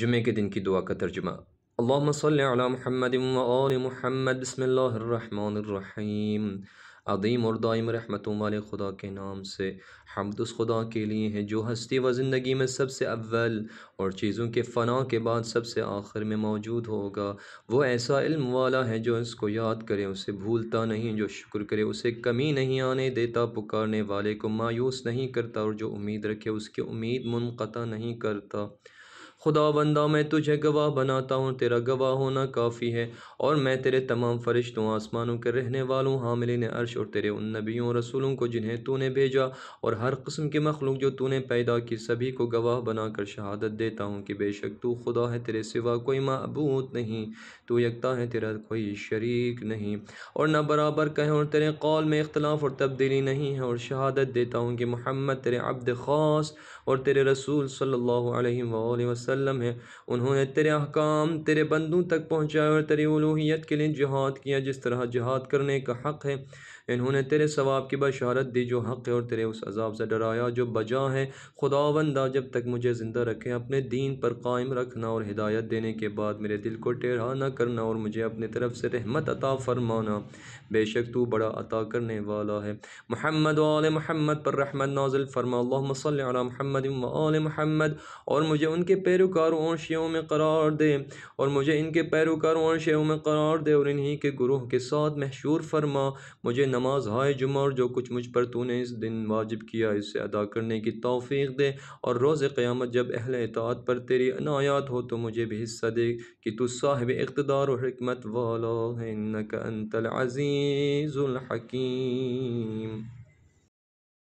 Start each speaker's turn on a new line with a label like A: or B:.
A: جمعے کے دن کی دعا کا ترجمہ اللہم صلی علی محمد و آل محمد بسم اللہ الرحمن الرحیم عظیم اور دائم رحمتوں والے خدا کے نام سے حمد اس خدا کے لیے ہیں جو ہستی و زندگی میں سب سے اول اور چیزوں کے فنا کے بعد سب سے آخر میں موجود ہوگا وہ ایسا علم والا ہے جو اس کو یاد کرے اسے بھولتا نہیں جو شکر کرے اسے کمی نہیں آنے دیتا پکارنے والے کو مایوس نہیں کرتا اور جو امید رکھے اس کی امید منقطع نہیں کرتا خدا بندہ میں تجھے گواہ بناتا ہوں تیرا گواہ ہونا کافی ہے اور میں تیرے تمام فرشتوں آسمانوں کے رہنے والوں حاملین عرش اور تیرے ان نبیوں اور رسولوں کو جنہیں تو نے بھیجا اور ہر قسم کے مخلوق جو تو نے پیدا کی سبھی کو گواہ بنا کر شہادت دیتا ہوں کہ بے شک تو خدا ہے تیرے سوا کوئی معبود نہیں تو یکتا ہے تیرا کوئی شریک نہیں اور نہ برابر کہیں اور تیرے قول میں اختلاف اور تبدیلی نہیں ہے اور شہادت دیتا ہوں کہ محمد تیرے عبد خاص اور تیرے رسول صلی اللہ علیہ وسلم وسلم ہے انہوں نے تیرے احکام تیرے بندوں تک پہنچایا اور تیرے الوحیت کے لیے جہاد کیا جس طرح جہاد کرنے کا حق ہے انہوں نے تیرے ثواب کی بشارت دی جو حق ہے اور تیرے اس عذاب سے ڈرایا جو بجا ہے خداوندہ جب تک مجھے زندہ رکھے اپنے دین پر قائم رکھنا اور ہدایت دینے کے بعد میرے دل کو ٹیڑھا نہ کرنا اور مجھے اپنے طرف سے رحمت عطا فرمانا بے شک تو بڑا عطا کرنے والا ہے محمد و آل محمد پر رحمت نازل فرما اللہم صلی علی محمد و آل محمد اور مجھے ان کے پیروکاروں اور شیعوں میں قرار دے اور مجھے ان کے پیروکاروں اور شیعوں میں قرار دے اور انہی کے گروہ کے ساتھ محشور فرما مجھے نماز ہائے جمعہ اور جو کچھ مجھ پر تو نے اس دن واجب کیا اسے ادا کرنے کی توفیق دے اور روز قیامت جب اہل اطاعت پر تیری عنایات ہو تو مجھے بھی حصہ دے کہ تو صاحب اقتدار و حکمت والا ہے انت العزیز الحکیم